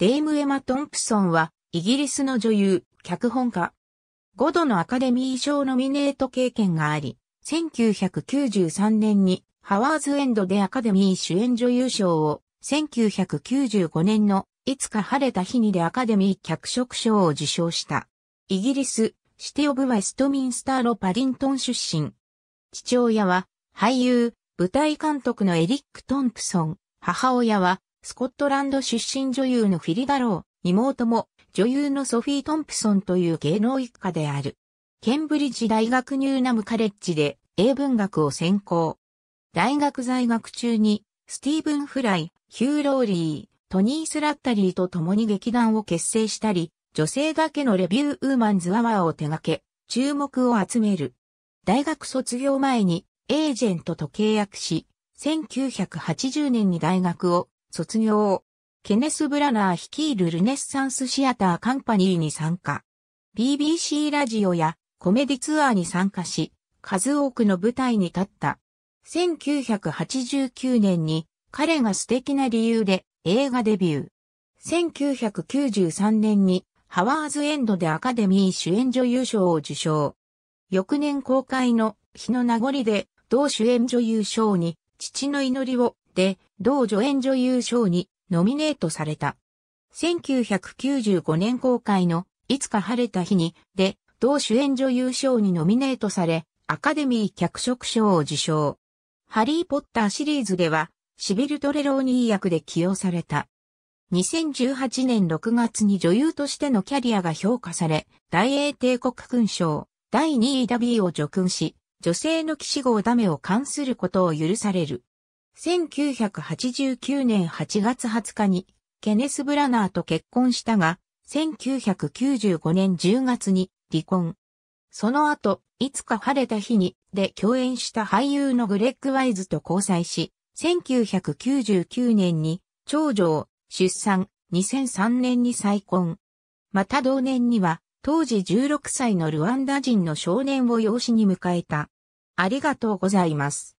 デイム・エマ・トンプソンは、イギリスの女優、脚本家。5度のアカデミー賞ノミネート経験があり、1993年にハワーズエンドでアカデミー主演女優賞を、1995年のいつか晴れた日にでアカデミー脚色賞を受賞した。イギリス、シティ・オブ・ウェストミンスター・ロ・パリントン出身。父親は俳優、舞台監督のエリック・トンプソン、母親はスコットランド出身女優のフィリダロー、妹も女優のソフィー・トンプソンという芸能一家である。ケンブリッジ大学ニューナムカレッジで英文学を専攻。大学在学中にスティーブン・フライ、ヒュー・ローリー、トニー・スラッタリーと共に劇団を結成したり、女性だけのレビューウーマンズ・アワーを手掛け、注目を集める。大学卒業前にエージェントと契約し、1980年に大学を卒業。ケネス・ブラナー率いるルネッサンスシアターカンパニーに参加。BBC ラジオやコメディツアーに参加し、数多くの舞台に立った。1989年に彼が素敵な理由で映画デビュー。1993年にハワーズエンドでアカデミー主演女優賞を受賞。翌年公開の日の名残で同主演女優賞に父の祈りをで、同助演女優賞にノミネートされた。1995年公開のいつか晴れた日にで、同主演女優賞にノミネートされ、アカデミー脚色賞を受賞。ハリーポッターシリーズでは、シビル・トレローニー役で起用された。2018年6月に女優としてのキャリアが評価され、大英帝国勲章、第2位ダビーを叙勲し、女性の騎士号ダメを冠することを許される。1989年8月20日にケネス・ブラナーと結婚したが、1995年10月に離婚。その後、いつか晴れた日にで共演した俳優のグレッグ・ワイズと交際し、1999年に長女を出産、2003年に再婚。また同年には、当時16歳のルワンダ人の少年を養子に迎えた。ありがとうございます。